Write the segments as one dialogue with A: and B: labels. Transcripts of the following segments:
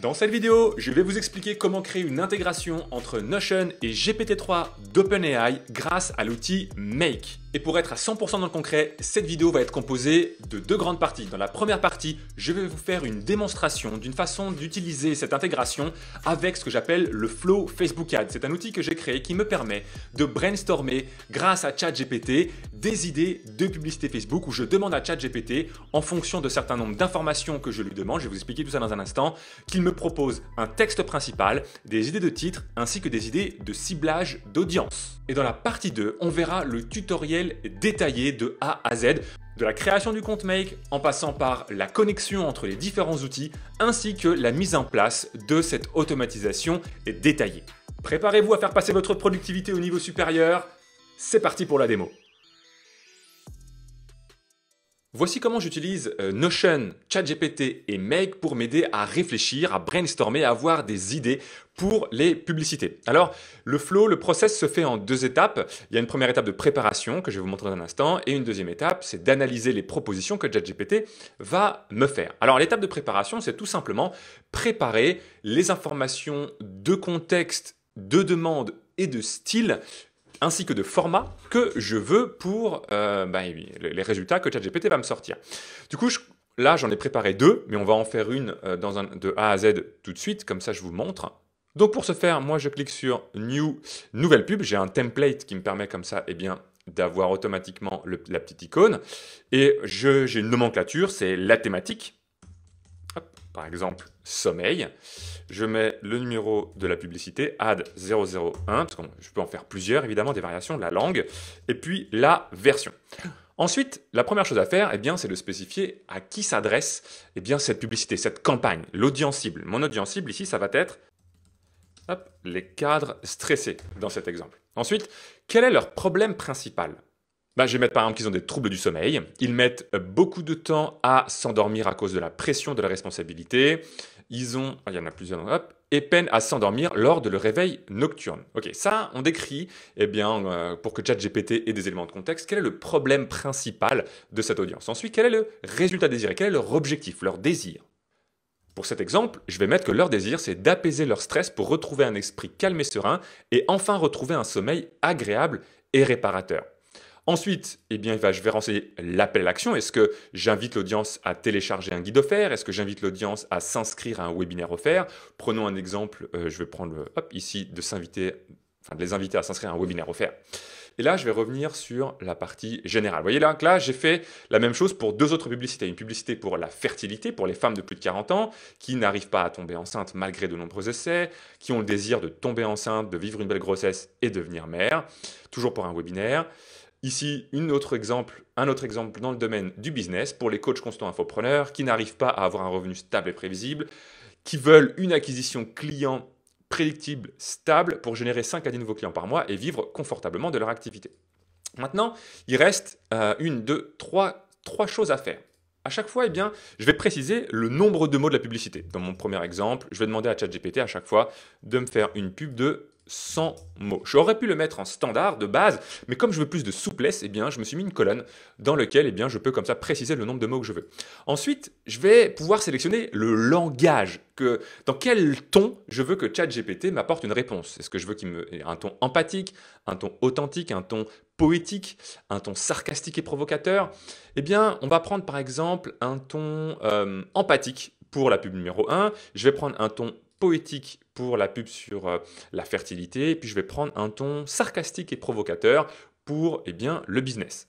A: Dans cette vidéo, je vais vous expliquer comment créer une intégration entre Notion et GPT-3 d'OpenAI grâce à l'outil Make. Et pour être à 100% dans le concret, cette vidéo va être composée de deux grandes parties. Dans la première partie, je vais vous faire une démonstration d'une façon d'utiliser cette intégration avec ce que j'appelle le Flow Facebook Ads. C'est un outil que j'ai créé qui me permet de brainstormer grâce à ChatGPT des idées de publicité Facebook où je demande à ChatGPT en fonction de certains nombres d'informations que je lui demande, je vais vous expliquer tout ça dans un instant, qu'il me propose un texte principal, des idées de titres ainsi que des idées de ciblage d'audience. Et dans la partie 2, on verra le tutoriel détaillé de A à Z, de la création du compte Make en passant par la connexion entre les différents outils ainsi que la mise en place de cette automatisation détaillée. Préparez-vous à faire passer votre productivité au niveau supérieur, c'est parti pour la démo. Voici comment j'utilise euh, Notion, ChatGPT et Make pour m'aider à réfléchir, à brainstormer, à avoir des idées pour les publicités. Alors, le flow, le process se fait en deux étapes. Il y a une première étape de préparation que je vais vous montrer dans un instant et une deuxième étape, c'est d'analyser les propositions que ChatGPT va me faire. Alors, l'étape de préparation, c'est tout simplement préparer les informations de contexte, de demande et de style ainsi que de format que je veux pour euh, bah, les résultats que ChatGPT va me sortir. Du coup, là, j'en ai préparé deux, mais on va en faire une euh, dans un, de A à Z tout de suite, comme ça je vous montre. Donc pour ce faire, moi je clique sur New, nouvelle pub, j'ai un template qui me permet comme ça, eh bien, d'avoir automatiquement la petite icône. Et j'ai une nomenclature, c'est la thématique, par exemple sommeil, je mets le numéro de la publicité, ad 001, parce que je peux en faire plusieurs évidemment, des variations, de la langue, et puis la version. Ensuite, la première chose à faire, eh bien, c'est de spécifier à qui s'adresse eh bien, cette publicité, cette campagne, l'audience cible. Mon audience cible ici, ça va être les cadres stressés dans cet exemple. Ensuite, quel est leur problème principal bah, je vais mettre par exemple qu'ils ont des troubles du sommeil. Ils mettent euh, beaucoup de temps à s'endormir à cause de la pression de la responsabilité. Ils ont, ah, il y en a plusieurs, et peinent à s'endormir lors de leur réveil nocturne. Ok, ça, on décrit, eh bien, euh, pour que ChatGPT ait des éléments de contexte, quel est le problème principal de cette audience Ensuite, quel est le résultat désiré Quel est leur objectif, leur désir pour cet exemple, je vais mettre que leur désir, c'est d'apaiser leur stress pour retrouver un esprit calme et serein et enfin retrouver un sommeil agréable et réparateur. Ensuite, eh bien, je vais renseigner l'appel à l'action. Est-ce que j'invite l'audience à télécharger un guide offert Est-ce que j'invite l'audience à s'inscrire à un webinaire offert Prenons un exemple, euh, je vais prendre hop, ici de enfin, de les inviter à s'inscrire à un webinaire offert. Et là, je vais revenir sur la partie générale. Vous voyez là, là j'ai fait la même chose pour deux autres publicités. Une publicité pour la fertilité, pour les femmes de plus de 40 ans qui n'arrivent pas à tomber enceinte malgré de nombreux essais, qui ont le désir de tomber enceinte, de vivre une belle grossesse et devenir mère. Toujours pour un webinaire. Ici, une autre exemple, un autre exemple dans le domaine du business pour les coachs constants infopreneurs qui n'arrivent pas à avoir un revenu stable et prévisible, qui veulent une acquisition client prédictible, stable pour générer 5 à 10 nouveaux clients par mois et vivre confortablement de leur activité. Maintenant, il reste euh, une, deux, trois, trois choses à faire. À chaque fois, eh bien, je vais préciser le nombre de mots de la publicité. Dans mon premier exemple, je vais demander à ChatGPT à chaque fois de me faire une pub de 100 mots. J'aurais pu le mettre en standard de base, mais comme je veux plus de souplesse, eh bien, je me suis mis une colonne dans laquelle eh bien, je peux comme ça préciser le nombre de mots que je veux. Ensuite, je vais pouvoir sélectionner le langage, que, dans quel ton je veux que ChatGPT m'apporte une réponse. Est-ce que je veux qu'il me un ton empathique, un ton authentique, un ton poétique, un ton sarcastique et provocateur Eh bien, on va prendre par exemple un ton euh, empathique pour la pub numéro 1, je vais prendre un ton poétique pour la pub sur euh, la fertilité, et puis je vais prendre un ton sarcastique et provocateur pour eh bien, le business.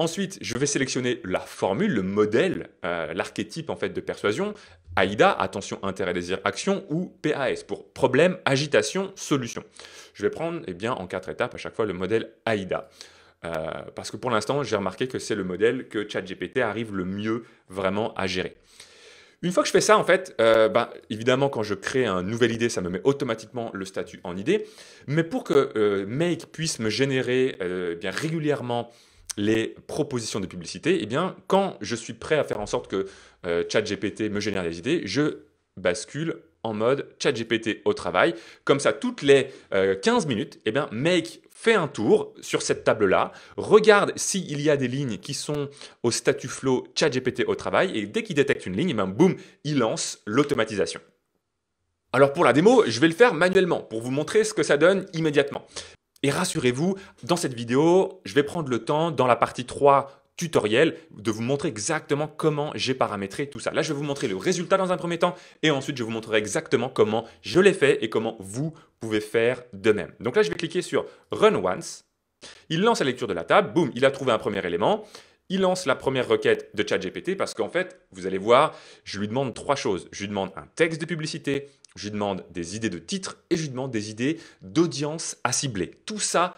A: Ensuite, je vais sélectionner la formule, le modèle, euh, l'archétype en fait de persuasion, AIDA, attention, intérêt, désir, action, ou PAS pour problème, agitation, solution. Je vais prendre eh bien, en quatre étapes à chaque fois le modèle AIDA. Euh, parce que pour l'instant, j'ai remarqué que c'est le modèle que ChatGPT arrive le mieux vraiment à gérer. Une fois que je fais ça, en fait, euh, ben, évidemment, quand je crée une nouvelle idée, ça me met automatiquement le statut en idée. Mais pour que euh, Make puisse me générer euh, eh bien régulièrement les propositions de publicité, eh bien, quand je suis prêt à faire en sorte que ChatGPT me génère des idées, je bascule en mode GPT au travail. Comme ça, toutes les 15 euh, minutes, eh bien, Make fait un tour sur cette table-là, regarde s'il y a des lignes qui sont au statut flow GPT au travail, et dès qu'il détecte une ligne, eh ben boum, il lance l'automatisation. Alors pour la démo, je vais le faire manuellement pour vous montrer ce que ça donne immédiatement. Et rassurez-vous, dans cette vidéo, je vais prendre le temps, dans la partie 3 tutoriel de vous montrer exactement comment j'ai paramétré tout ça. Là, je vais vous montrer le résultat dans un premier temps et ensuite je vous montrerai exactement comment je l'ai fait et comment vous pouvez faire de même. Donc là, je vais cliquer sur Run Once. Il lance la lecture de la table, boum, il a trouvé un premier élément. Il lance la première requête de ChatGPT parce qu'en fait, vous allez voir, je lui demande trois choses. Je lui demande un texte de publicité, je lui demande des idées de titres et je lui demande des idées d'audience à cibler. Tout ça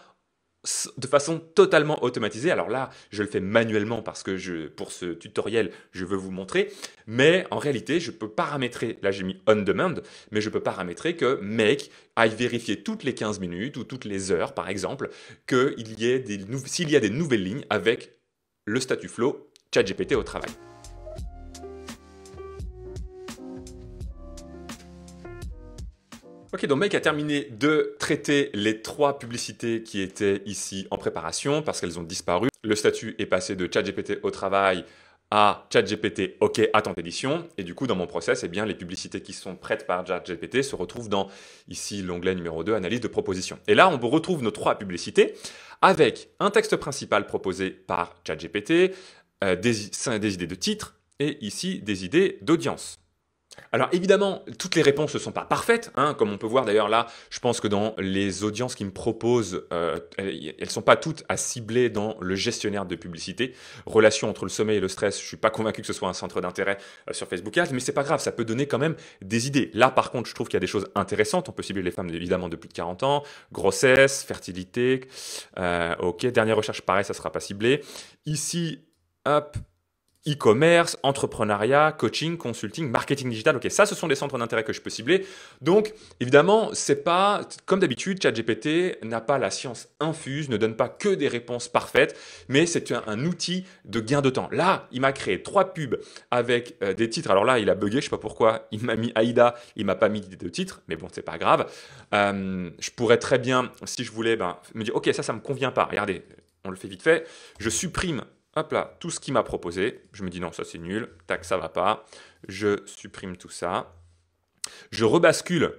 A: de façon totalement automatisée. Alors là, je le fais manuellement parce que pour ce tutoriel, je veux vous montrer. Mais en réalité, je peux paramétrer, là j'ai mis on demand, mais je peux paramétrer que make aille vérifier toutes les 15 minutes ou toutes les heures, par exemple, s'il y, y a des nouvelles lignes avec le statut flow ChatGPT au travail. Ok, donc Mike a terminé de traiter les trois publicités qui étaient ici en préparation parce qu'elles ont disparu. Le statut est passé de ChatGPT au travail à ChatGPT OK à temps d'édition ». Et du coup, dans mon process, et eh bien, les publicités qui sont prêtes par ChatGPT se retrouvent dans ici l'onglet numéro 2, analyse de proposition. Et là, on retrouve nos trois publicités avec un texte principal proposé par ChatGPT, euh, des, des idées de titre et ici des idées d'audience. Alors évidemment, toutes les réponses ne sont pas parfaites, hein, comme on peut voir d'ailleurs là, je pense que dans les audiences qui me proposent, euh, elles ne sont pas toutes à cibler dans le gestionnaire de publicité. Relation entre le sommeil et le stress, je ne suis pas convaincu que ce soit un centre d'intérêt euh, sur Facebook Ads, mais n'est pas grave, ça peut donner quand même des idées. Là par contre, je trouve qu'il y a des choses intéressantes, on peut cibler les femmes évidemment depuis plus de 40 ans, grossesse, fertilité, euh, ok, dernière recherche pareil, ça ne sera pas ciblé. Ici, hop, e-commerce, entrepreneuriat, coaching, consulting, marketing digital. Ok, ça, ce sont des centres d'intérêt que je peux cibler. Donc, évidemment, c'est pas comme d'habitude, ChatGPT n'a pas la science infuse, ne donne pas que des réponses parfaites, mais c'est un, outil de gain de temps. Là, il m'a créé trois pubs avec euh, des titres. Alors là, il a bugué, je sais pas pourquoi. Il m'a mis Aïda, il m'a pas mis de titres, mais bon, c'est pas grave. Euh, je pourrais très bien, si je voulais, ben, me dire, ok, ça, ça me convient pas. Regardez, on le fait vite fait. Je supprime hop là, tout ce qu'il m'a proposé. Je me dis non, ça c'est nul, tac, ça va pas. Je supprime tout ça. Je rebascule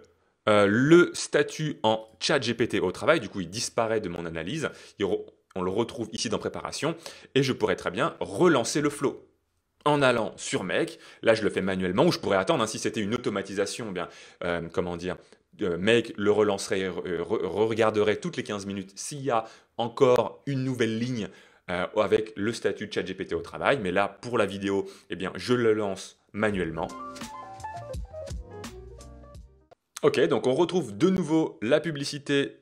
A: euh, le statut en chat GPT au travail. Du coup, il disparaît de mon analyse. on le retrouve ici dans préparation. Et je pourrais très bien relancer le flow en allant sur Make. Là, je le fais manuellement ou je pourrais attendre. Hein, si c'était une automatisation, eh bien, euh, comment dire, Make le relancerait, regarderait toutes les 15 minutes s'il y a encore une nouvelle ligne euh, avec le statut de GPT au travail. Mais là, pour la vidéo, eh bien, je le lance manuellement. Ok, donc on retrouve de nouveau la publicité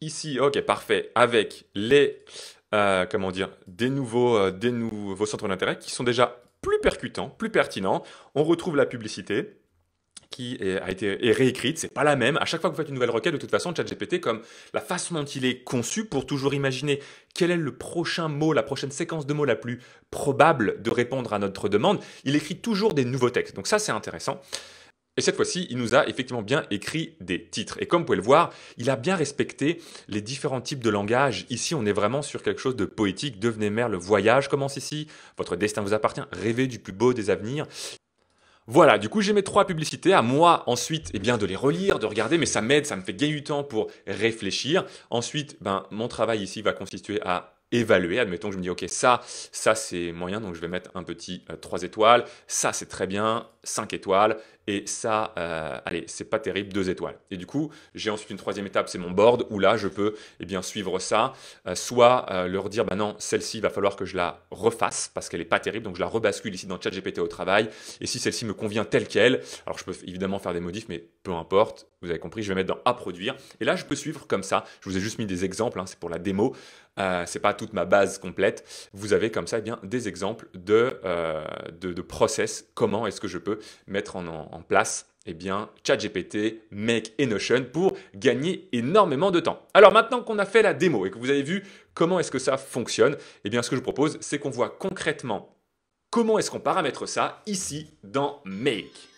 A: ici. Ok, parfait. Avec les euh, comment dire des nouveaux, euh, des nouveaux centres d'intérêt qui sont déjà plus percutants, plus pertinents. On retrouve la publicité qui a été réécrite, c'est pas la même. À chaque fois que vous faites une nouvelle requête, de toute façon, ChatGPT, comme la façon dont il est conçu pour toujours imaginer quel est le prochain mot, la prochaine séquence de mots la plus probable de répondre à notre demande, il écrit toujours des nouveaux textes. Donc ça, c'est intéressant. Et cette fois-ci, il nous a effectivement bien écrit des titres. Et comme vous pouvez le voir, il a bien respecté les différents types de langage. Ici, on est vraiment sur quelque chose de poétique. Devenez mère, le voyage commence ici. Votre destin vous appartient. Rêvez du plus beau des avenirs. Voilà, du coup j'ai mes trois publicités, à moi ensuite eh bien, de les relire, de regarder, mais ça m'aide, ça me fait gagner du temps pour réfléchir. Ensuite, ben, mon travail ici va consister à évaluer. Admettons que je me dis, OK, ça, ça c'est moyen, donc je vais mettre un petit 3 euh, étoiles. Ça, c'est très bien, 5 étoiles. Et ça, euh, allez, c'est pas terrible, 2 étoiles. Et du coup, j'ai ensuite une troisième étape, c'est mon board, où là, je peux eh bien, suivre ça. Euh, soit leur dire, bah non, celle-ci, il va falloir que je la refasse parce qu'elle n'est pas terrible, donc je la rebascule ici dans chat GPT au travail. Et si celle-ci me convient telle qu'elle, alors je peux évidemment faire des modifs, mais peu importe, vous avez compris, je vais mettre dans à produire. Et là, je peux suivre comme ça. Je vous ai juste mis des exemples, hein, c'est pour la démo ce euh, c'est pas toute ma base complète. Vous avez comme ça eh bien des exemples euh, de, process. Comment est-ce que je peux mettre en, place eh bien, ChatGPT, Make et Notion pour gagner énormément de temps. Alors maintenant qu'on a fait la démo et que vous avez vu comment est-ce que ça fonctionne, eh bien, ce que je vous propose, c'est qu'on voit concrètement comment est-ce qu'on paramètre ça ici dans Make.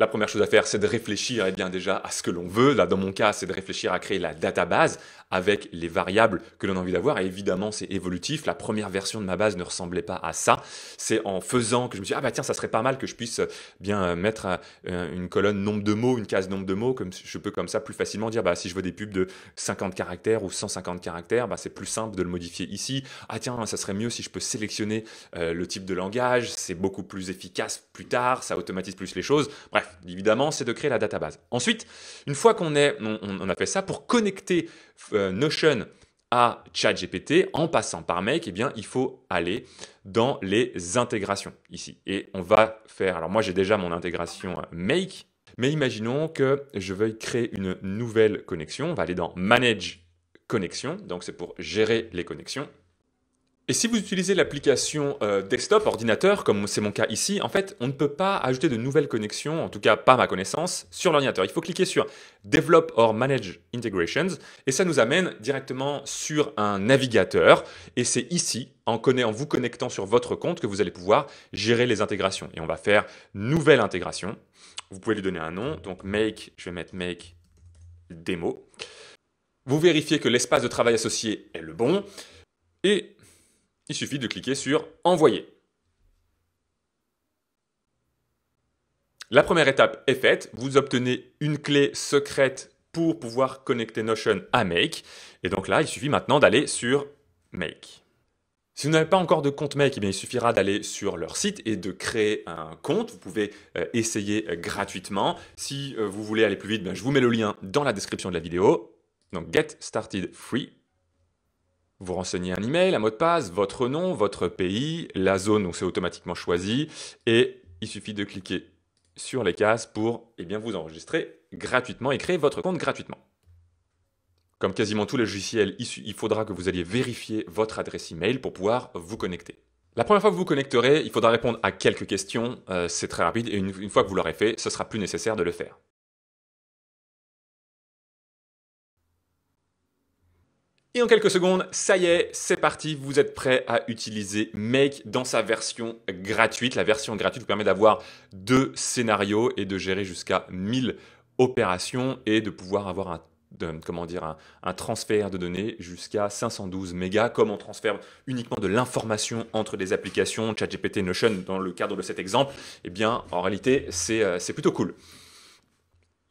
A: La première chose à faire, c'est de réfléchir eh bien, déjà à ce que l'on veut. Là, dans mon cas, c'est de réfléchir à créer la database avec les variables que l'on a envie d'avoir. évidemment, c'est évolutif. La première version de ma base ne ressemblait pas à ça. C'est en faisant que je me suis dit, ah bah tiens, ça serait pas mal que je puisse euh, bien euh, mettre euh, une colonne nombre de mots, une case nombre de mots. Comme je peux comme ça plus facilement dire, bah si je veux des pubs de 50 caractères ou 150 caractères, bah, c'est plus simple de le modifier ici. Ah tiens, ça serait mieux si je peux sélectionner le type de langage. C'est beaucoup plus efficace plus tard. Ça automatise plus les choses. Bref évidemment, c'est de créer la database. Ensuite, une fois qu'on a fait ça, pour connecter euh, Notion à ChatGPT en passant par Make, eh bien, il faut aller dans les intégrations ici. Et on va faire, alors moi j'ai déjà mon intégration euh, Make, mais imaginons que je veuille créer une nouvelle connexion. On va aller dans Manage Connexion, donc c'est pour gérer les connexions. Et si vous utilisez l'application euh, desktop, ordinateur, comme c'est mon cas ici, en fait, on ne peut pas ajouter de nouvelles connexions, en tout cas pas ma connaissance, sur l'ordinateur. Il faut cliquer sur Develop or Manage Integrations et ça nous amène directement sur un navigateur. Et c'est ici, en, vous connectant sur votre compte, que vous allez pouvoir gérer les intégrations. Et on va faire Nouvelle intégration. Vous pouvez lui donner un nom. Donc, Make, je vais mettre Make Démo. Vous vérifiez que l'espace de travail associé est le bon. Et il suffit de cliquer sur Envoyer. La première étape est faite, vous obtenez une clé secrète pour pouvoir connecter Notion à Make. Et donc là, il suffit maintenant d'aller sur Make. Si vous n'avez pas encore de compte Make, eh bien, il suffira d'aller sur leur site et de créer un compte. Vous pouvez euh, essayer euh, gratuitement. Si euh, vous voulez aller plus vite, ben, je vous mets le lien dans la description de la vidéo. Donc, Get Started Free. Vous renseignez un email, un mot de passe, votre nom, votre pays, la zone où c'est automatiquement choisi, et il suffit de cliquer sur les cases pour et eh bien, vous enregistrer gratuitement et créer votre compte gratuitement. Comme quasiment les logiciels logiciels, il faudra que vous alliez vérifier votre adresse email pour pouvoir vous connecter. La première fois que vous vous connecterez, il faudra répondre à quelques questions, euh, c'est très rapide, et une, une fois que vous l'aurez fait, ce sera plus nécessaire de le faire. Et en quelques secondes, ça y est, c'est parti, vous êtes prêt à utiliser Make dans sa version gratuite. La version gratuite vous permet d'avoir deux scénarios et de gérer jusqu'à 1000 opérations et de pouvoir avoir un comment dire, un, transfert de données jusqu'à 512 mégas, comme on transfère uniquement de l'information entre des applications, ChatGPT, Notion dans le cadre de cet exemple, eh bien, en réalité, c'est euh, plutôt cool.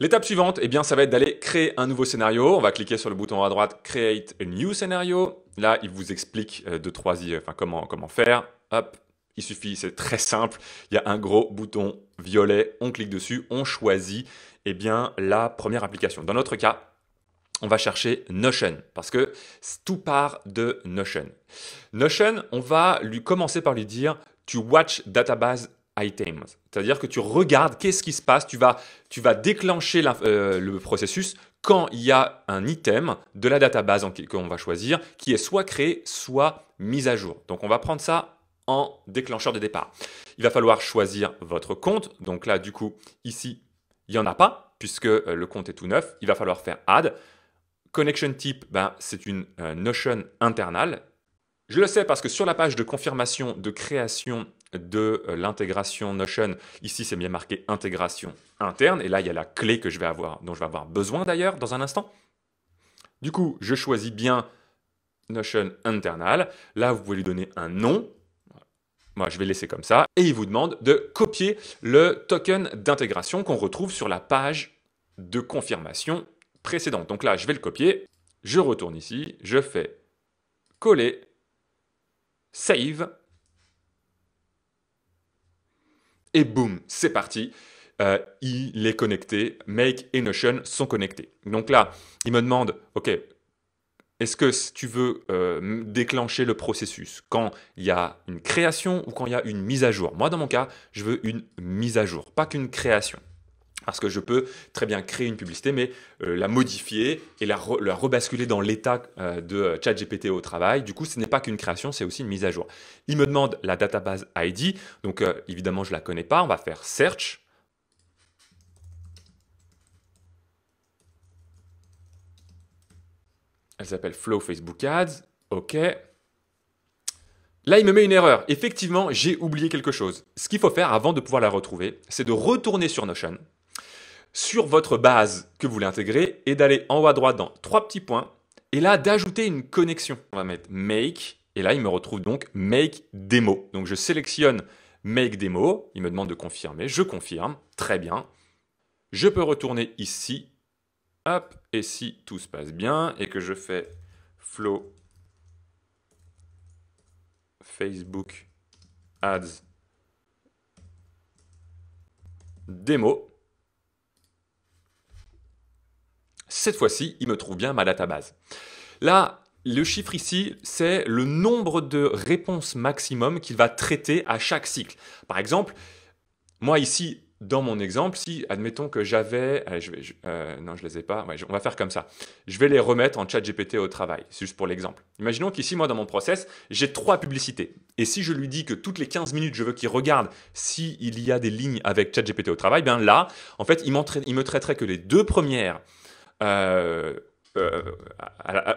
A: L'étape suivante, eh bien, ça va être d'aller créer un nouveau scénario. On va cliquer sur le bouton à droite, Create a new scenario ». Là, il vous explique euh, de trois, enfin, comment, comment faire. Hop, il suffit, c'est très simple. Il y a un gros bouton violet, on clique dessus, on choisit eh bien, la première application. Dans notre cas, on va chercher Notion parce que tout part de Notion. Notion, on va lui commencer par lui dire tu watch database c'est-à-dire que tu regardes qu'est-ce qui se passe, tu vas, tu vas déclencher euh, le processus quand il y a un item de la database qu'on va choisir qui est soit créé, soit mis à jour. Donc on va prendre ça en déclencheur de départ. Il va falloir choisir votre compte. Donc là, du coup, ici, il n'y en a pas puisque euh, le compte est tout neuf. Il va falloir faire add. Connection type, ben, c'est une euh, Notion internale. Je le sais parce que sur la page de confirmation de création de euh, l'intégration Notion. Ici, c'est bien marqué intégration interne. Et là, il y a la clé que je vais avoir, dont je vais avoir besoin d'ailleurs dans un instant. Du coup, je choisis bien Notion internal. Là, vous pouvez lui donner un nom. Moi, je vais laisser comme ça. Et il vous demande de copier le token d'intégration qu'on retrouve sur la page de confirmation précédente. Donc là, je vais le copier. Je retourne ici. Je fais coller, save Et boum, c'est parti. Euh, il est connecté. Make et Notion sont connectés. Donc là, il me demande, OK, est-ce que tu veux euh, déclencher le processus quand il y a une création ou quand il y a une mise à jour Moi, dans mon cas, je veux une mise à jour, pas qu'une création. Parce que je peux très bien créer une publicité, mais euh, la modifier et la, rebasculer dans l'état euh, de ChatGPT au travail. Du coup, ce n'est pas qu'une création, c'est aussi une mise à jour. Il me demande la database ID. Donc, euh, évidemment, je ne la connais pas. On va faire search. Elle s'appelle Flow Facebook Ads. OK. Là, il me met une erreur. Effectivement, j'ai oublié quelque chose. Ce qu'il faut faire avant de pouvoir la retrouver, c'est de retourner sur Notion sur votre base que vous voulez intégrer et d'aller en haut à droite dans trois petits points et là d'ajouter une connexion. On va mettre make et là il me retrouve donc make demo. Donc je sélectionne make demo, il me demande de confirmer, je confirme, très bien. Je peux retourner ici. Hop, et si tout se passe bien et que je fais flow Facebook ads Demo », cette fois-ci, il me trouve bien ma base. Là, le chiffre ici, c'est le nombre de réponses maximum qu'il va traiter à chaque cycle. Par exemple, moi ici, dans mon exemple, si admettons que j'avais, euh, je vais, euh, non je les ai pas, on va faire comme ça. Je vais les remettre en chat GPT au travail, c'est juste pour l'exemple. Imaginons qu'ici moi dans mon process, j'ai trois publicités. Et si je lui dis que toutes les 15 minutes je veux qu'il regarde s'il y a des lignes avec chat GPT au travail, bien là, en fait il, il me traiterait que les deux premières euh, euh,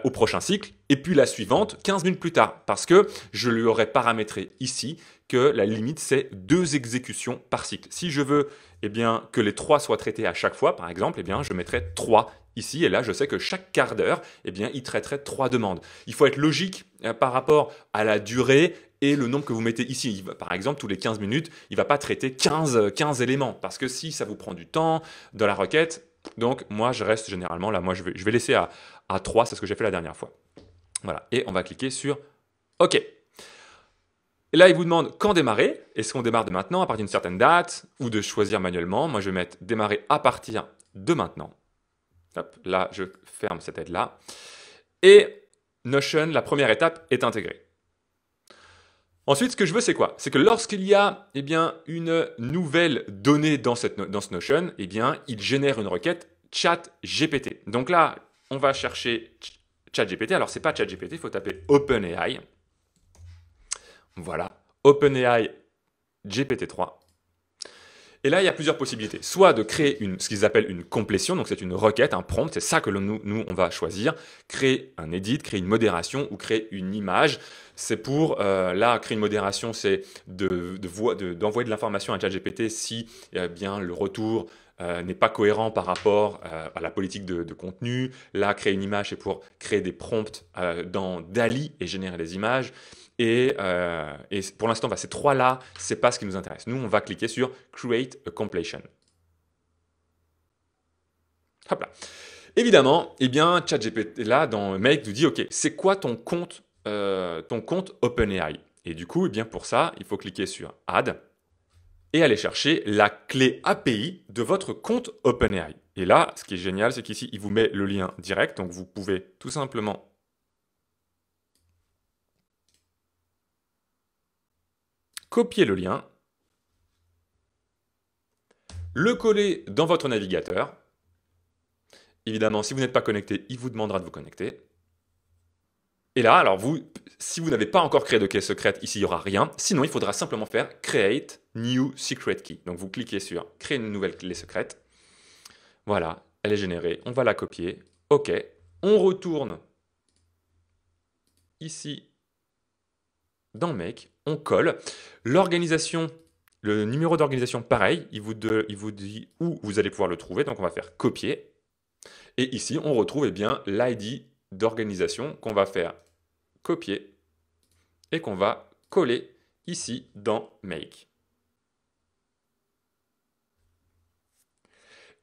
A: au prochain cycle, et puis la suivante 15 minutes plus tard, parce que je lui aurais paramétré ici que la limite c'est deux exécutions par cycle. Si je veux eh bien, que les trois soient traités à chaque fois, par exemple, eh bien, je mettrais trois ici, et là je sais que chaque quart d'heure, eh bien, il traiterait trois demandes. Il faut être logique euh, par rapport à la durée et le nombre que vous mettez ici. par exemple, tous les 15 minutes, il ne va pas traiter 15, 15 éléments, parce que si ça vous prend du temps dans la requête, donc moi, je reste généralement là, moi je vais, laisser à, 3, c'est ce que j'ai fait la dernière fois. Voilà, et on va cliquer sur OK. Et là, il vous demande quand démarrer. Est-ce qu'on démarre de maintenant, à partir d'une certaine date, ou de choisir manuellement Moi, je vais mettre démarrer à partir de maintenant. là, je ferme cette aide-là. Et Notion, la première étape est intégrée. Ensuite, ce que je veux, c'est quoi C'est que lorsqu'il y a eh bien, une nouvelle donnée dans, cette dans ce Notion, eh bien, il génère une requête chat GPT. Donc là, on va chercher chat GPT. Alors, ce n'est pas chat GPT, il faut taper OpenAI. Voilà, OpenAI GPT-3. Et là, il y a plusieurs possibilités. Soit de créer ce qu'ils appellent une complétion, donc c'est une requête, un prompt, c'est ça que nous, on va choisir. Créer un edit, créer une modération ou créer une image. C'est pour, euh, là, créer une modération, c'est d'envoyer de, l'information à ChatGPT si eh bien, le retour euh, n'est pas cohérent par rapport euh, à la politique de, de, contenu. Là, créer une image, c'est pour créer des prompts dans DALI et générer des images. Euh, et, pour l'instant, bah, ces trois-là, c'est pas ce qui nous intéresse. Nous, on va cliquer sur Create a Completion. Hop là. Évidemment, eh bien, ChatGPT, là, dans Make, nous dit, OK, c'est quoi ton compte, euh, ton compte OpenAI Et du coup, eh bien, pour ça, il faut cliquer sur Add et aller chercher la clé API de votre compte OpenAI. Et là, ce qui est génial, c'est qu'ici, il vous met le lien direct. Donc, vous pouvez tout simplement copier le lien, le coller dans votre navigateur. Évidemment, si vous n'êtes pas connecté, il vous demandera de vous connecter. Et là, alors vous, si vous n'avez pas encore créé de clé secrète, ici il n'y aura rien. Sinon, il faudra simplement faire Create New Secret Key. Donc vous cliquez sur Créer une nouvelle clé secrète. Voilà, elle est générée. On va la copier. OK. On retourne ici dans Make on colle. L'organisation, le numéro d'organisation, pareil, il vous, dit où vous allez pouvoir le trouver. Donc on va faire copier. Et ici, on retrouve eh bien l'ID d'organisation qu'on va faire copier et qu'on va coller ici dans Make.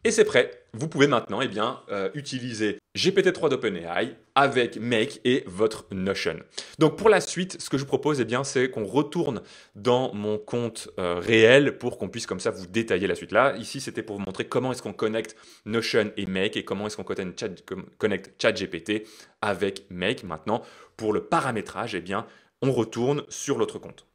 A: Et c'est prêt. Vous pouvez maintenant eh bien, euh, utiliser GPT-3 d'OpenAI avec Make et votre Notion. Donc pour la suite, ce que je vous propose, eh bien, c'est qu'on retourne dans mon compte euh, réel pour qu'on puisse comme ça vous détailler la suite. Là, ici, c'était pour vous montrer comment est-ce qu'on connecte Notion et Make et comment est-ce qu'on connecte ChatGPT avec Make. Maintenant, pour le paramétrage, eh bien, on retourne sur l'autre compte.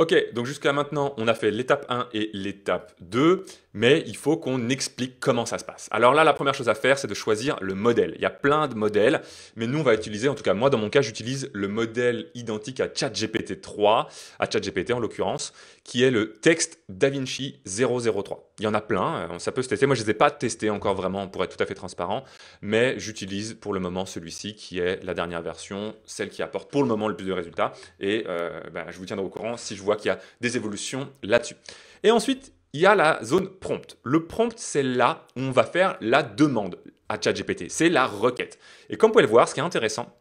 A: Ok, donc jusqu'à maintenant, on a fait l'étape 1 et l'étape 2 mais il faut qu'on explique comment ça se passe. Alors là, la première chose à faire, c'est de choisir le modèle. Il y a plein de modèles, mais nous, on va utiliser, en tout cas moi, dans mon cas, j'utilise le modèle identique à ChatGPT 3, à ChatGPT en l'occurrence, qui est le texte DaVinci 003. Il y en a plein, euh, ça peut se tester. Moi, je ne les ai pas testés encore vraiment, pour être tout à fait transparent, mais j'utilise pour le moment celui-ci, qui est la dernière version, celle qui apporte pour le moment le plus de résultats, et euh, ben, je vous tiendrai au courant si je vois qu'il y a des évolutions là-dessus. Et ensuite, il y a la zone prompt. Le prompt, c'est là où on va faire la demande à ChatGPT. C'est la requête. Et comme vous pouvez le voir, ce qui est intéressant,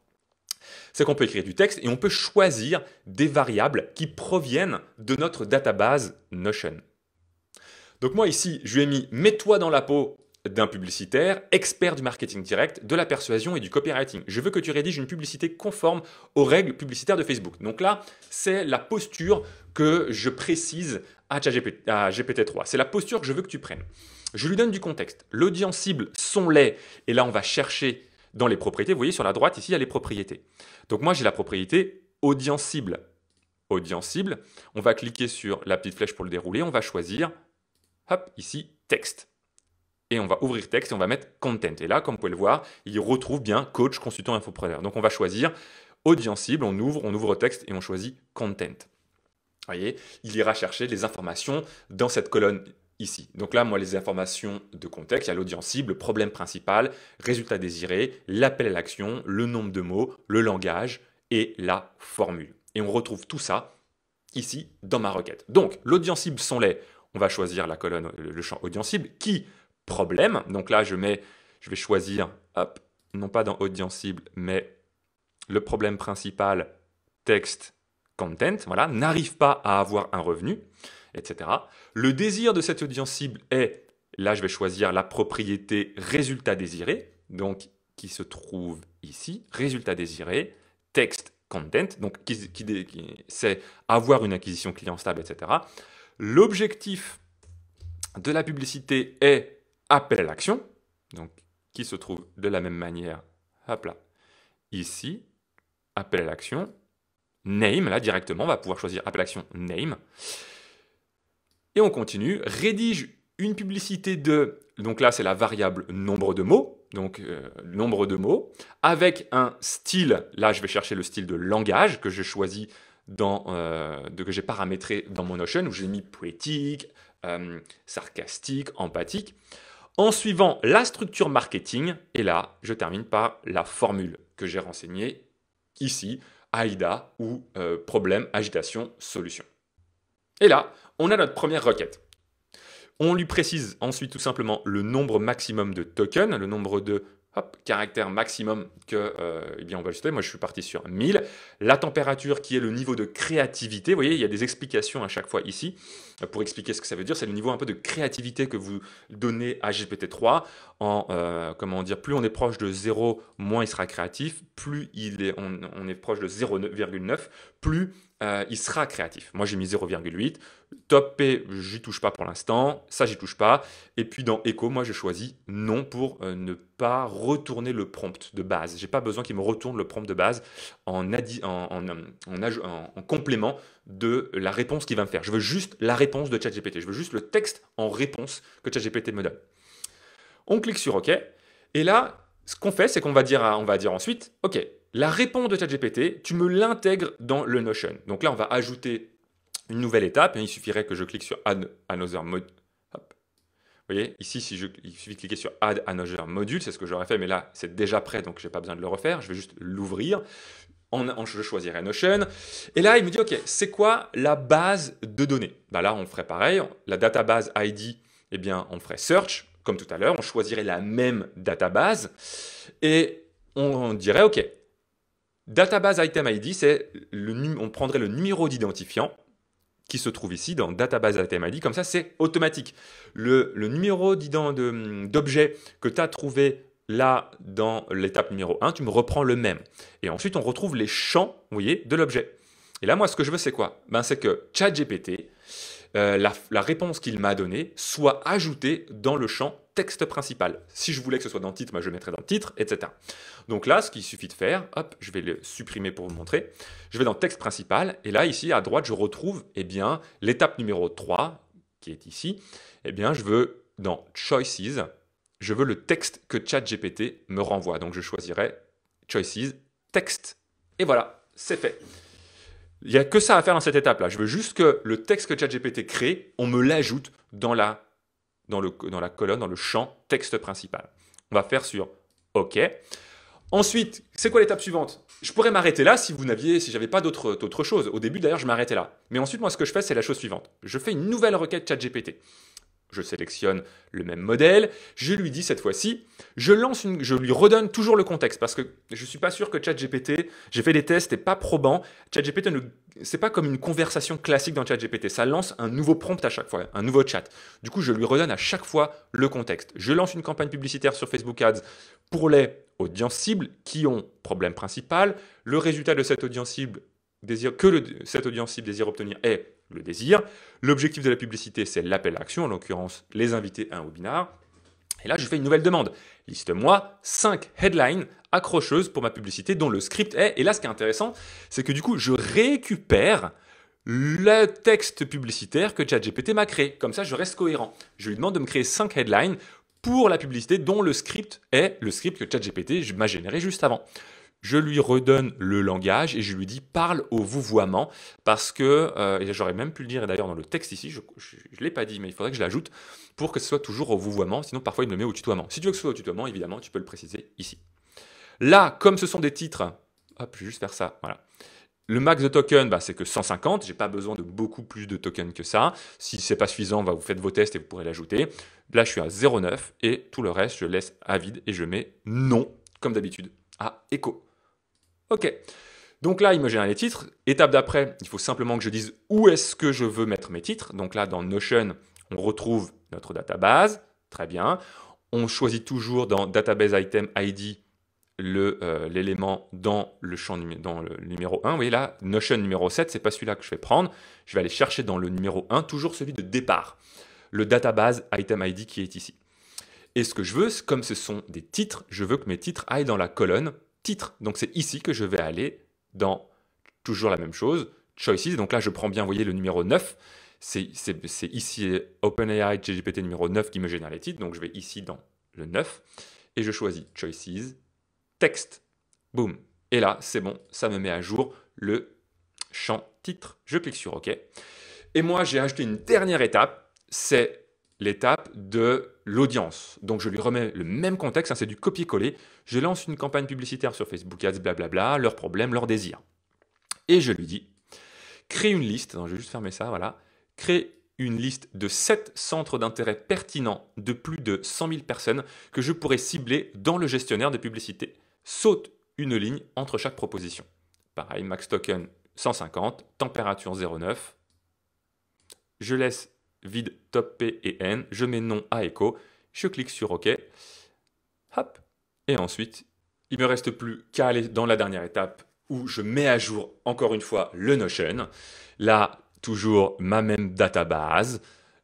A: c'est qu'on peut écrire du texte et on peut choisir des variables qui proviennent de notre database Notion. Donc moi ici, je lui ai mis mets-toi dans la peau d'un publicitaire, expert du marketing direct, de la persuasion et du copywriting. Je veux que tu rédiges une publicité conforme aux règles publicitaires de Facebook. Donc là, c'est la posture que je précise à GPT-3. C'est la posture que je veux que tu prennes. Je lui donne du contexte. L'audience cible sont les, et là on va chercher dans les propriétés. Vous voyez sur la droite ici, il y a les propriétés. Donc moi j'ai la propriété audience cible. Audience cible, on va cliquer sur la petite flèche pour le dérouler, on va choisir, hop, ici, texte et on va ouvrir texte et on va mettre content. Et là, comme vous pouvez le voir, il retrouve bien coach, consultant, infopreneur. Donc on va choisir audience cible, on ouvre, on ouvre texte et on choisit content. Vous voyez, il ira chercher les informations dans cette colonne ici. Donc là, moi, les informations de contexte, il y a l'audience cible, problème principal, résultat désiré, l'appel à l'action, le nombre de mots, le langage et la formule. Et on retrouve tout ça ici dans ma requête. Donc, l'audience cible sont les, on va choisir la colonne, le champ audience cible, qui problème. Donc là, je, mets, je vais choisir, hop, non pas dans audience cible, mais le problème principal, texte, content, voilà, n'arrive pas à avoir un revenu, etc. Le désir de cette audience cible est, là je vais choisir la propriété résultat désiré, donc qui se trouve ici, résultat désiré, texte, content, donc c'est avoir une acquisition client stable, etc. L'objectif de la publicité est appel à l'action, donc qui se trouve de la même manière, hop là, ici, appel à l'action, name, là directement, on va pouvoir choisir appel à l'action name. Et on continue, rédige une publicité de, donc là c'est la variable nombre de mots, donc euh, nombre de mots, avec un style, là je vais chercher le style de langage que je choisis dans, euh, que j'ai paramétré dans mon Notion, où j'ai mis poétique, euh, sarcastique, empathique en suivant la structure marketing. Et là, je termine par la formule que j'ai renseignée ici, AIDA ou euh, problème, agitation, solution. Et là, on a notre première requête. On lui précise ensuite tout simplement le nombre maximum de tokens, le nombre de hop, caractère maximum que euh, eh bien on va le citer. Moi, je suis parti sur 1000. La température qui est le niveau de créativité. Vous voyez, il y a des explications à chaque fois ici euh, pour expliquer ce que ça veut dire. C'est le niveau un peu de créativité que vous donnez à GPT-3. En euh, comment dire, plus on est proche de 0, moins il sera créatif. Plus il est, on, on est proche de 0,9, plus euh, il sera créatif. Moi, j'ai mis 0,8. Top P, j'y touche pas pour l'instant. Ça, j'y touche pas. Et puis dans Echo, moi, je choisis non pour euh, ne pas retourner le prompt de base. J'ai pas besoin qu'il me retourne le prompt de base en, en, complément de la réponse qu'il va me faire. Je veux juste la réponse de ChatGPT. Je veux juste le texte en réponse que ChatGPT me donne. On clique sur OK. Et là, ce qu'on fait, c'est qu'on va dire, on va dire ensuite, OK, la réponse de ChatGPT, tu me l'intègres dans le Notion. Donc là, on va ajouter une nouvelle étape. il suffirait que je clique sur Add Another module ». Vous voyez, ici, il suffit de cliquer sur Add Another Module, c'est ce que j'aurais fait, mais là, c'est déjà prêt, donc je n'ai pas besoin de le refaire. Je vais juste l'ouvrir. je choisirais Notion. Et là, il me dit, OK, c'est quoi la base de données ben Là, on ferait pareil. La database ID, eh bien, on ferait Search, comme tout à l'heure. On choisirait la même database. Et on dirait, OK, Database Item ID, c'est on prendrait le numéro d'identifiant qui se trouve ici dans Database Item ID. Comme ça, c'est automatique. Le, numéro d'objet que tu as trouvé là dans l'étape numéro 1, tu me reprends le même. Et ensuite, on retrouve les champs vous de l'objet. Et là, moi, ce que je veux, c'est quoi ben, C'est que ChatGPT euh, la, réponse qu'il m'a donnée soit ajoutée dans le champ texte principal. Si je voulais que ce soit dans le titre, bah, je mettrais dans le titre, etc. Donc là, ce qu'il suffit de faire, hop, je vais le supprimer pour vous montrer. Je vais dans texte principal et là, ici à droite, je retrouve eh bien l'étape numéro 3 qui est ici. Eh bien, je veux dans choices, je veux le texte que ChatGPT me renvoie. Donc je choisirai choices texte. Et voilà, c'est fait. Il n'y a que ça à faire dans cette étape-là. Je veux juste que le texte que ChatGPT crée, on me l'ajoute dans la, colonne, dans le champ texte principal. On va faire sur OK. Ensuite, c'est quoi l'étape suivante Je pourrais m'arrêter là si vous n'aviez, si j'avais pas d'autres choses. Au début d'ailleurs, je m'arrêtais là. Mais ensuite, moi, ce que je fais, c'est la chose suivante. Je fais une nouvelle requête ChatGPT je sélectionne le même modèle, je lui dis cette fois-ci, je lance je lui redonne toujours le contexte parce que je suis pas sûr que ChatGPT, j'ai fait des tests et pas probant, ChatGPT ne c'est pas comme une conversation classique dans ChatGPT, ça lance un nouveau prompt à chaque fois, un nouveau chat. Du coup, je lui redonne à chaque fois le contexte. Je lance une campagne publicitaire sur Facebook Ads pour les audiences cibles qui ont problème principal, le résultat de cette audience cible désire que cette audience cible désire obtenir est le désir. L'objectif de la publicité, c'est l'appel à l'action, en l'occurrence les invités à un webinar. Et là, je fais une nouvelle demande. Liste-moi 5 headlines accrocheuses pour ma publicité dont le script est. Et là, ce qui est intéressant, c'est que du coup, je récupère le texte publicitaire que ChatGPT m'a créé. Comme ça, je reste cohérent. Je lui demande de me créer 5 headlines pour la publicité dont le script est le script que ChatGPT m'a généré juste avant je lui redonne le langage et je lui dis parle au vouvoiement parce que, euh, j'aurais même pu le dire d'ailleurs dans le texte ici, je ne l'ai pas dit, mais il faudrait que je l'ajoute pour que ce soit toujours au vouvoiement, sinon parfois il me met au tutoiement. Si tu veux que ce soit au tutoiement, évidemment, tu peux le préciser ici. Là, comme ce sont des titres, hop, je juste faire ça, voilà. Le max de token, bah, c'est que 150. J'ai pas besoin de beaucoup plus de tokens que ça. Si c'est pas suffisant, va bah, vous faites vos tests et vous pourrez l'ajouter. Là, je suis à 0,9 et tout le reste, je laisse à vide et je mets non, comme d'habitude, à écho. Ok. Donc là, il me génère les titres. Étape d'après, il faut simplement que je dise où est-ce que je veux mettre mes titres. Donc là, dans Notion, on retrouve notre database. Très bien. On choisit toujours dans Database Item ID euh, l'élément dans le champ dans le numéro 1. Vous voyez là, Notion numéro 7, ce c'est pas celui-là que je vais prendre. Je vais aller chercher dans le numéro 1, toujours celui de départ, le database item ID qui est ici. Et ce que je veux, comme ce sont des titres, je veux que mes titres aillent dans la colonne titre. Donc c'est ici que je vais aller dans toujours la même chose, Choices. Donc là, je prends bien, vous voyez, le numéro 9. C'est ici euh, OpenAI GPT numéro 9 qui me génère les titres. Donc je vais ici dans le 9 et je choisis Choices, texte. Boom. Et là, c'est bon, ça me met à jour le champ titre. Je clique sur OK. Et moi, j'ai ajouté une dernière étape, c'est l'étape de l'audience. Donc je lui remets le même contexte, hein, c'est du copier-coller. Je lance une campagne publicitaire sur Facebook Ads, blablabla, leurs problèmes, leurs désirs. Et je lui dis, crée une liste, je vais juste fermer ça, voilà, crée une liste de 7 centres d'intérêt pertinents de plus de 100 000 personnes que je pourrais cibler dans le gestionnaire de publicité. Saute une ligne entre chaque proposition. Pareil, max token 150, température 09. Je laisse vide top P et N, je mets nom à écho, je clique sur OK, hop, et ensuite, il me reste plus qu'à aller dans la dernière étape où je mets à jour encore une fois le Notion. Là, toujours ma même database,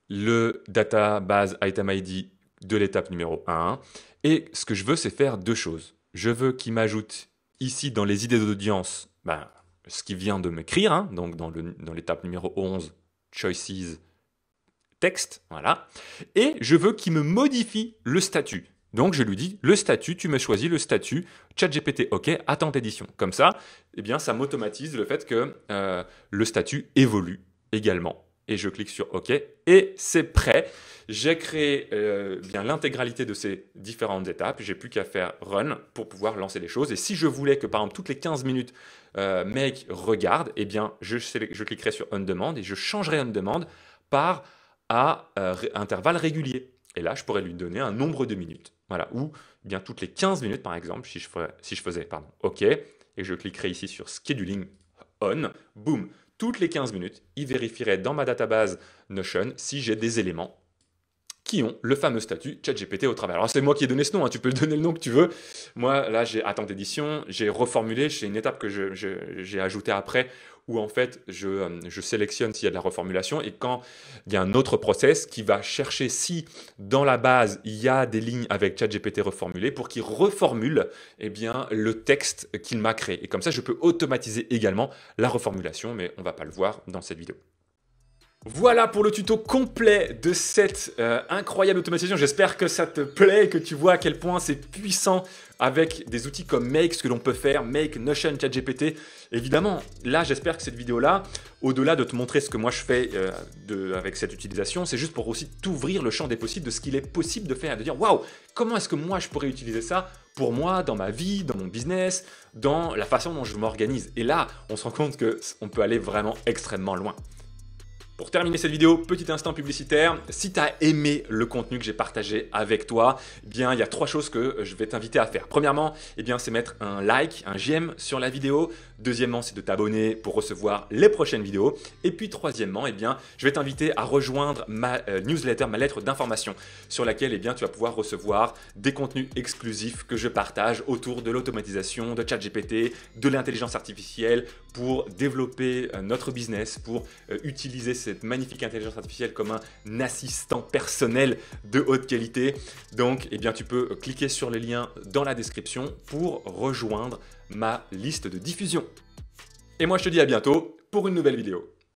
A: le database item ID de l'étape numéro 1. Et ce que je veux, c'est faire deux choses. Je veux qu'il m'ajoute ici dans les idées d'audience ben, ce qui vient de m'écrire, hein, donc dans l'étape dans numéro 11, choices, texte, voilà, et je veux qu'il me modifie le statut. Donc je lui dis le statut, tu me choisis le statut, ChatGPT, ok, attends édition. Comme ça, eh bien, ça m'automatise le fait que euh, le statut évolue également. Et je clique sur OK et c'est prêt. J'ai créé euh, bien l'intégralité de ces différentes étapes. J'ai plus qu'à faire run pour pouvoir lancer les choses. Et si je voulais que par exemple toutes les 15 minutes euh, regarde, eh bien je, je cliquerai sur on demand et je changerai on demand par euh, à intervalles réguliers. Et là, je pourrais lui donner un nombre de minutes. Voilà. Ou bien toutes les 15 minutes, par exemple, si je, faisais pardon, OK, et je cliquerai ici sur Scheduling On, boum, toutes les 15 minutes, il vérifierait dans ma database Notion si j'ai des éléments qui ont le fameux statut ChatGPT au travail. Alors c'est moi qui ai donné ce nom, hein, tu peux donner le nom que tu veux. Moi, là, j'ai attente d'édition, j'ai reformulé, c'est une étape que j'ai ajoutée après où en fait euh, je, sélectionne s'il y a de la reformulation et quand il y a un autre process qui va chercher si dans la base il y a des lignes avec ChatGPT reformulé », pour qu'il reformule et eh bien, le texte qu'il m'a créé. Et comme ça, je peux automatiser également la reformulation, mais on ne va pas le voir dans cette vidéo. Voilà pour le tuto complet de cette euh, incroyable automatisation. J'espère que ça te plaît, que tu vois à quel point c'est puissant avec des outils comme Make, ce que l'on peut faire, Make, Notion, ChatGPT. Évidemment, là, j'espère que cette vidéo-là, au-delà de te montrer ce que moi je fais euh, avec cette utilisation, c'est juste pour aussi t'ouvrir le champ des possibles de ce qu'il est possible de faire, de dire waouh, comment est-ce que moi je pourrais utiliser ça pour moi, dans ma vie, dans mon business, dans la façon dont je m'organise. Et là, on se rend compte qu'on peut aller vraiment extrêmement loin. Pour terminer cette vidéo, petit instant publicitaire, si tu as aimé le contenu que j'ai partagé avec toi, eh bien il y a trois choses que je vais t'inviter à faire. Premièrement, et eh bien c'est mettre un like, un j'aime sur la vidéo. Deuxièmement, c'est de t'abonner pour recevoir les prochaines vidéos. Et puis troisièmement, eh bien je vais t'inviter à rejoindre ma euh, newsletter, ma lettre d'information sur laquelle bien tu vas pouvoir recevoir des contenus exclusifs que je partage autour de l'automatisation, de ChatGPT, de l'intelligence artificielle pour développer euh, notre business, pour euh, utiliser cette magnifique intelligence artificielle comme un assistant personnel de haute qualité. Donc, eh bien, tu peux euh, cliquer sur les liens dans la description pour rejoindre ma liste de diffusion. Et moi, je te dis à bientôt pour une nouvelle vidéo.